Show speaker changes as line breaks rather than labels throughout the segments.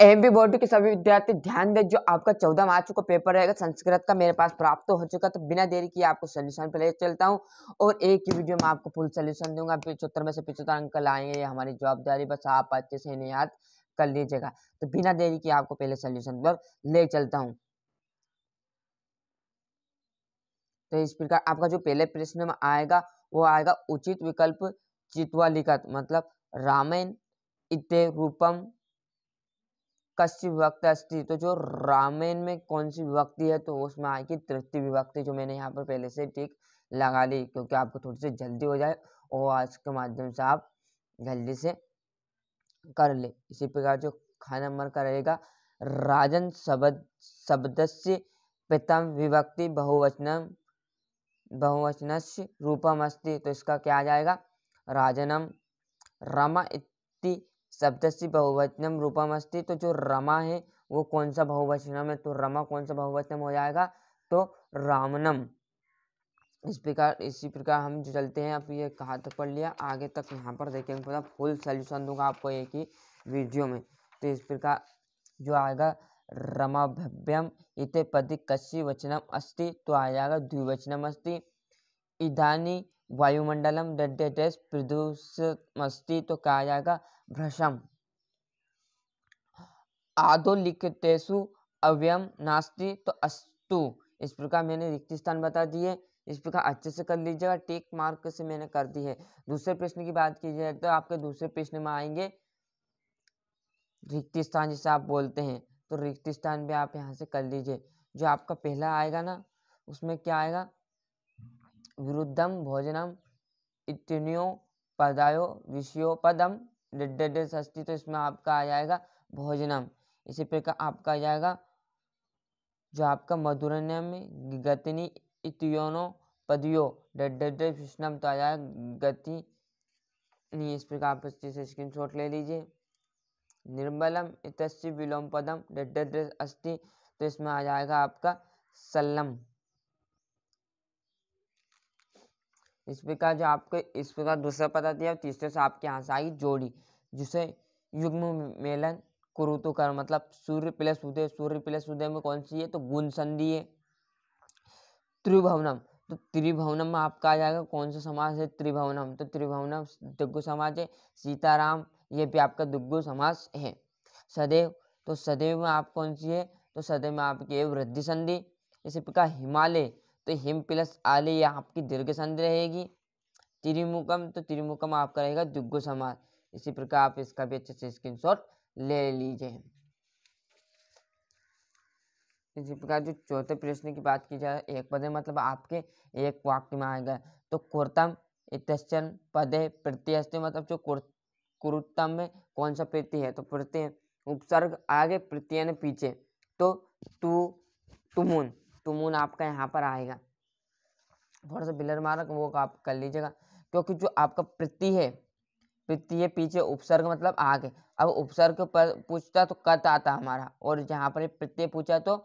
M B board के सभी विद्यार्थी ध्यान दें जो आपका चौदह मार्च को पेपर रहेगा संस्कृत का मेरे पास प्राप्त हो चुका तो बिना देरी किए आपको सोल्यूशन पे ले चलता हूँ और एक ही वीडियो में आपको फुल सोल्यूशन दूंगा पिछहत्तर में से पिछहत्तर अंक लाएंगे हमारी जवाबदारी बस आप अच्छे से इन्हें याद कर लीजिएगा तो बिना देरी किए आपको पहले सोल्यूशन पर ले चलता हूँ तो इस प्रकार आपका जो पहले प्रश्न में आएगा वो आएगा उचित विकल्प चितवा लिखत मतलब रामायण इत रूपम कश्य विभक्त अस्थि तो जो रामायण में कौन सी विभक्ति है तो उसमें आएगी तृतीय विभक्ति जो मैंने यहाँ पर पहले से ठीक लगा ली क्योंकि आपको थोड़ी सी जल्दी हो जाए और आज के माध्यम से आप जल्दी से कर ले इसी प्रकार जो खा नंबर का रहेगा राजन शब्द शब्द से प्रथम विभक्ति बहुवचनम बहुवचनस्य रूपम अस्थि तो इसका क्या आ जाएगा राजनम रमा इति सप्तसी बहुवचनम रूपम रूपमस्ती तो जो रमा है वो कौन सा बहुवचनम है तो रमा कौन सा बहुवचनम हो जाएगा तो रामनम इस प्रकार इसी प्रकार हम जो चलते हैं अब ये कहा तक पढ़ लिया आगे तक यहाँ पर देखेंगे पूरा फुल सल्यूशन दूंगा आपको एक ही वीडियो में तो इस प्रकार जो आएगा रमाभव्यम इत पदि कश्य वचनम अस्ति तो आ जाएगा द्विवचनम अस्ति इधानी वायुमंडलम डेडेटेस प्रदूषमस्ति तो कहा जाएगा भ्रषम आदो लिखतेसु अव्यम नास्ति तो अस्तु इस प्रकार मैंने रिक्त स्थान बता दिए इस प्रकार अच्छे से कर लीजिएगा टेक मार्क से मैंने कर दी है दूसरे प्रश्न की बात की जाए तो आपके दूसरे प्रश्न में आएंगे रिक्त स्थान जिसे आप बोलते हैं तो रिक्त स्थान भी आप यहाँ से कर लीजिए जो आपका पहला आएगा ना उसमें क्या आएगा विरुद्धं भोजनम इतनियो पदायो विषयोपदम पदम षष्टी तो इसमें आपका आ जाएगा भोजनम इसी प्रकार आपका आ जाएगा जो आपका मधुरनम में गतनी पदियो डिष्णम तो आ जाएगा गति नहीं इस प्रकार आप इससे स्क्रीन शॉट ले लीजिए निर्मलम इतस्य विलोम पदम डेड अस्ति तो इसमें आ जाएगा आपका सल्लम इस प्रकार जो आपको इस प्रकार दूसरा पता दिया तीसरे से आपके यहाँ से आई जोड़ी जिसे युग्म मेलन कुरुतु कर मतलब सूर्य प्लस उदय सूर्य प्लस उदय में कौन सी है तो गुण संधि है त्रिभुवनम तो त्रिभुवनम में आपका आ जाएगा कौन सा समाज है त्रिभुवनम तो त्रिभुवनम दुग्गु समाज है सीताराम ये भी आपका दुग्गु समाज है सदैव तो सदैव में आप कौन सी है तो सदैव में आपकी वृद्धि संधि इसी प्रकार हिमालय तो हिम प्लस आले यह आपकी दीर्घ संधि रहेगी त्रिमुखम तो त्रिमुखम आपका रहेगा दुग्ग समास इसी प्रकार आप इसका भी अच्छे से स्क्रीनशॉट ले लीजिए इसी प्रकार जो चौथे प्रश्न की बात की जाए एक पदे मतलब आपके एक वाक्य में आएगा तो कुर्तम इतन पदे प्रत्यस्त मतलब जो कुरुत्तम में कौन सा प्रत्यय है तो प्रत्यय उपसर्ग आगे प्रत्यय पीछे तो तू तुमुन टू मून आपका यहाँ पर आएगा थोड़ा सा बिलर मारक वो आप कर लीजिएगा क्योंकि जो आपका प्रति है है पीछे उपसर्ग मतलब आगे अब उपसर्ग पर पूछता तो कत आता हमारा और जहाँ पर प्रत्यय पूछा तो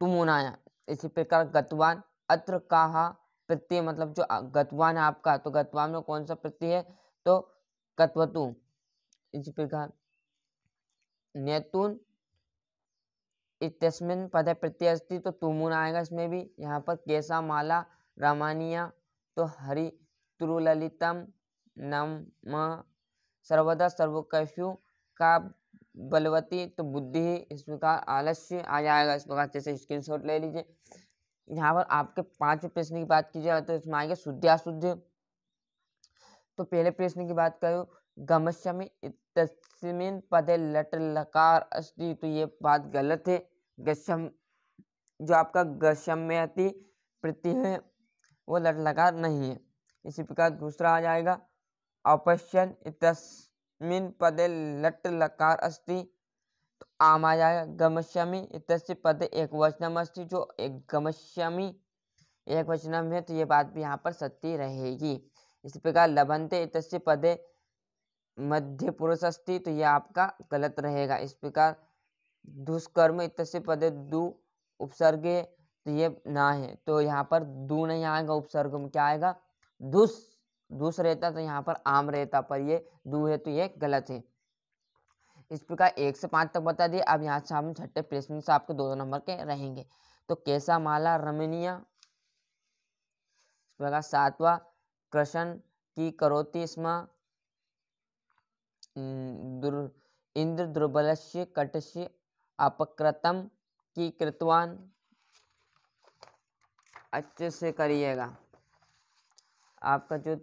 तुमुन आया इसी प्रकार गतवान अत्र कहा प्रत्यय मतलब जो गतवान है आपका तो गतवान में कौन सा प्रत्यय है तो कतवतु इसी प्रकार नेतुन इतस्मिन पदे प्रत्यस्ति तो तुमुन आएगा इसमें भी यहाँ पर केसा माला रामानिया तो हरि तुरुललितम नम सर्वदा सर्वकशु का बलवती तो बुद्धि इस प्रकार आलस्य आ जाएगा इस प्रकार जैसे स्क्रीन शॉट ले लीजिए यहाँ पर आपके पांच प्रश्न की बात की जाए तो इसमें आएगा शुद्ध अशुद्ध तो पहले प्रश्न की बात करो गमस्यामी तस्मिन पदे लट लकार अस्ति तो ये बात गलत है गशम जो आपका गशम्यति प्रति है वो लट लकार नहीं है इसी प्रकार दूसरा आ जाएगा अपश्यन इतस्मिन पदे लट लकार अस्ति तो आम आ जाएगा गमश्यमी इतस्य पद एक वचनम अस्ति जो एक गमश्यमी एक वचनम है तो ये बात भी यहाँ पर सत्य रहेगी इसी प्रकार लभनते इतस्य पदे मध्य पुरुष अस्ति तो ये आपका गलत रहेगा इस प्रकार दुष्कर्म इतस्य पदे दु उपसर्गे तो ये ना है तो यहाँ पर दू नहीं आएगा उपसर्ग में क्या आएगा दुष दुष रहता तो यहाँ पर आम रहता पर ये दू है तो ये गलत है इस प्रकार एक से पाँच तक बता दिए अब यहाँ से हम छठे प्रश्न से आपके दो दो नंबर के रहेंगे तो कैसा माला रमणीय इस प्रकार सातवा कृष्ण की करोति स्म इंद्र दुर्बलस्य कटस्य अपक्रतम की कृतवान अच्छे से करिएगा आपका जो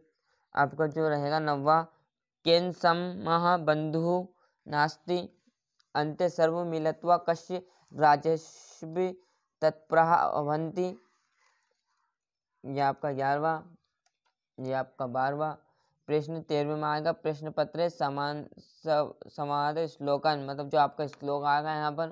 आपका जो रहेगा नवा केन सम बंधु नास्ति अंत्य सर्व मिलत्वा कश्य राजस्वी तत्प्रह अवंती यह आपका ग्यारहवा यह आपका बारवा प्रश्न तेरहवें में आएगा प्रश्न पत्र समान समाध श्लोकन मतलब जो आपका श्लोक आएगा यहाँ पर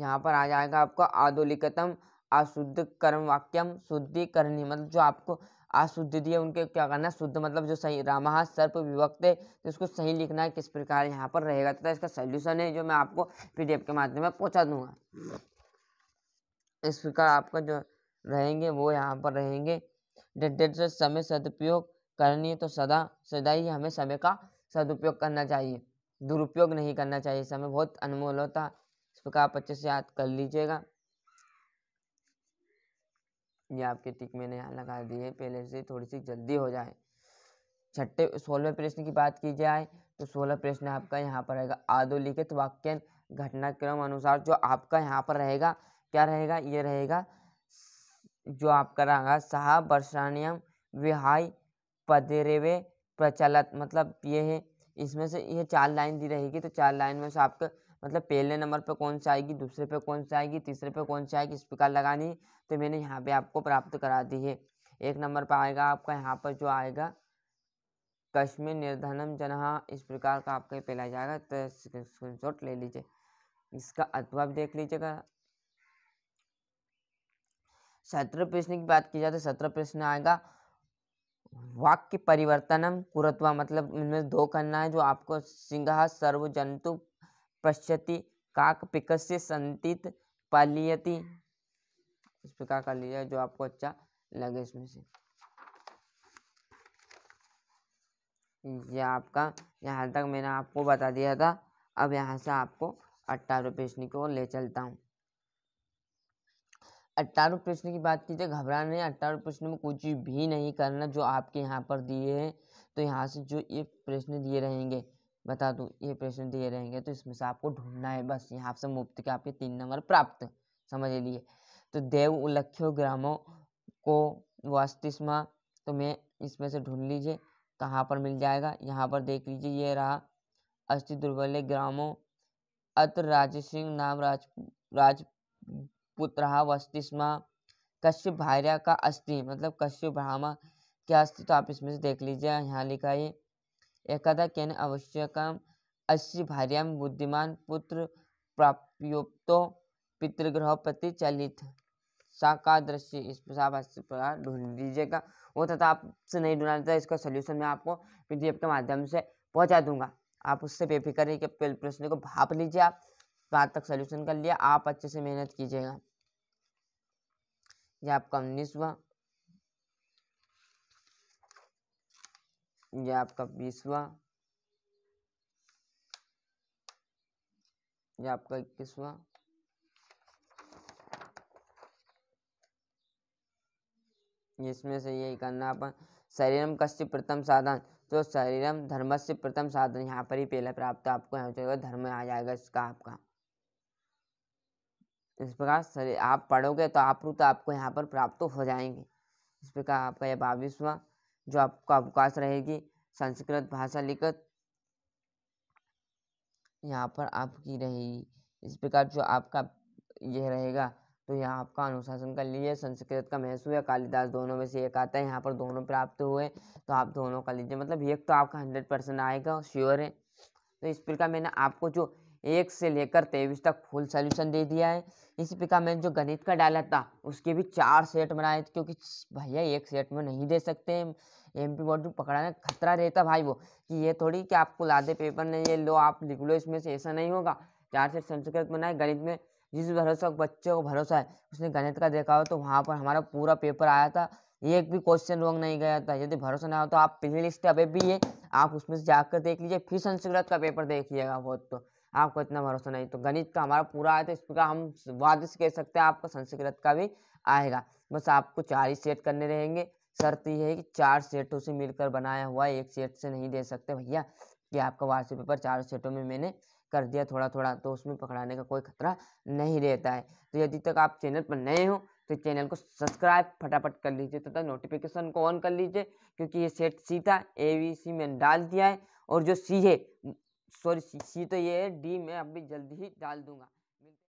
यहाँ पर आ जाएगा आपका आदोलिकतम अशुद्ध कर्म वाक्यम शुद्धिकरणी मतलब जो आपको अशुद्ध दिए उनके क्या करना शुद्ध मतलब जो सही रामा सर्प विभक्त है तो इसको सही लिखना है किस प्रकार यहाँ पर रहेगा तथा तो इसका सोल्यूशन है जो मैं आपको पीडीएफ के माध्यम में पहुँचा दूंगा इस प्रकार आपका जो रहेंगे वो यहाँ पर रहेंगे डेट से समय सदुपयोग करनी है तो सदा सदा ही हमें समय का सदुपयोग करना चाहिए दुरुपयोग नहीं करना चाहिए समय बहुत अनमोल होता है इस प्रकार आप अच्छे से याद कर लीजिएगा ये आपके टिक मैंने यहाँ लगा दी है पहले से थोड़ी सी जल्दी हो जाए छठे सोलहवें प्रश्न की बात की जाए तो सोलह प्रश्न आपका यहाँ पर रहेगा आधोलिखित वाक्य घटनाक्रम अनुसार जो आपका यहाँ पर रहेगा क्या रहेगा ये रहेगा जो आपका रहेगा सहा वर्षानियम विहाय पदेरेवे प्रचलित मतलब ये है इसमें से ये चार लाइन दी रहेगी तो चार लाइन में से आपके मतलब पहले नंबर पर कौन सा आएगी दूसरे पे कौन सा आएगी तीसरे पे कौन सा आएगी इस प्रकार लगानी तो मैंने यहाँ पे आपको प्राप्त करा दी है एक नंबर पर आएगा आपका यहाँ पर जो आएगा कश्मीर निर्धनम जनहा इस प्रकार का आपका पहला जाएगा तो स्क्रीन ले लीजिए इसका अथवा भी देख लीजिएगा सत्रह प्रश्न की बात की जाए तो सत्रह प्रश्न आएगा वाक्य परिवर्तनम कुरत्वा मतलब इनमें दो करना है जो आपको सिंह सर्व जंतु पश्यति काक पिकस्य संतित पालियति इस प्रकार कर लीजिए जो आपको अच्छा लगे इसमें से ये आपका यहाँ तक मैंने आपको बता दिया था अब यहाँ से आपको अट्ठारह प्रश्न को ले चलता हूँ अट्ठारह प्रश्न की बात की जाए घबराने अट्ठारह प्रश्न में कुछ भी नहीं करना जो आपके यहाँ पर दिए हैं तो यहाँ से जो ये प्रश्न दिए रहेंगे बता दो ये प्रश्न दिए रहेंगे तो इसमें से आपको ढूंढना है बस यहाँ से मुफ्त के आपके तीन नंबर प्राप्त समझ लिए तो देव उल्लख्यो ग्रामों को वास्तिष्मा तो मैं इसमें से ढूंढ लीजिए कहाँ पर मिल जाएगा यहाँ पर देख लीजिए ये रहा अस्थि दुर्बल ग्रामों अत राज सिंह नाम राज राज पुत्र वस्तिष्मा कश्यप भार्य का अस्थि मतलब कश्यप ब्रह्मा क्या अस्थि तो आप इसमें से देख लीजिए यहाँ लिखा है एकदा केन आवश्यकम अस्य भार्याम बुद्धिमान पुत्र प्राप्योक्तो पितृग्रह प्रति चलित साकादृश्य इस आप अच्छी प्रकार ढूंढ लीजिएगा वो तथा आपसे नहीं ढूंढा जाता इसका सोल्यूशन मैं आपको पी के माध्यम से पहुँचा दूंगा आप उससे बेफिक्र प्रश्न को भाप लीजिए आप तो तक सोल्यूशन कर लिया आप अच्छे से मेहनत कीजिएगा यह आपका हुआ यह आपका हुआ यह आपका हुआ इसमें से यही करना अपन शरीरम कश्य प्रथम साधन तो शरीरम से प्रथम साधन यहाँ पर ही पहला प्राप्त आपको धर्म आ जाएगा इसका आपका इस प्रकार शरीर आप पढ़ोगे तो आपरूत आपको यहाँ पर प्राप्त तो हो जाएंगे इस प्रकार आपका यह बाविशवा जो आपका अवकाश रहेगी संस्कृत भाषा लिखत यहाँ पर आपकी रहेगी इस प्रकार जो आपका यह रहेगा तो यह आपका अनुशासन का लिए संस्कृत का महसूस या कालिदास दोनों में से एक आता है यहाँ पर दोनों प्राप्त हुए तो आप दोनों का लीजिए मतलब एक तो आपका हंड्रेड परसेंट आएगा श्योर है तो इस प्रकार मैंने आपको जो एक से लेकर तेईस तक फुल सोल्यूशन दे दिया है इसी प्रकार मैंने जो गणित का डाला था उसके भी चार सेट बनाए थे क्योंकि भैया एक सेट में नहीं दे सकते एम पी बोर्ड पकड़ाने खतरा रहता भाई वो कि ये थोड़ी कि आपको लादे पेपर नहीं ये लो आप लिख लो इसमें से ऐसा नहीं होगा चार सेट संस्कृत बनाए गणित में जिस भरोसा बच्चों को भरोसा है उसने गणित का देखा हो तो वहाँ पर हमारा पूरा पेपर आया था एक भी क्वेश्चन रॉन्ग नहीं गया था यदि भरोसा ना हो तो आप प्ले लिस्ट अभी भी है आप उसमें से जाकर देख लीजिए फिर संस्कृत का पेपर देख लीजिएगा बहुत तो आपको इतना भरोसा नहीं तो गणित का हमारा पूरा आया तो इस प्रकार हम वाद से कह सकते हैं आपका संस्कृत का भी आएगा बस आपको चार ही सेट करने रहेंगे शर्त यह है कि चार सेटों से मिलकर बनाया हुआ एक सेट से नहीं दे सकते भैया कि आपका वार्षिक पेपर चार सेटों में मैंने कर दिया थोड़ा थोड़ा तो उसमें पकड़ाने का कोई खतरा नहीं रहता है तो यदि तक आप चैनल पर नए हो तो चैनल को सब्सक्राइब फटाफट कर लीजिए तथा तो नोटिफिकेशन को ऑन कर लीजिए क्योंकि ये सेट सी था ए वी सी में डाल दिया है और जो सी है सॉरी सी तो ये है डी मैं अभी जल्दी ही डाल दूंगा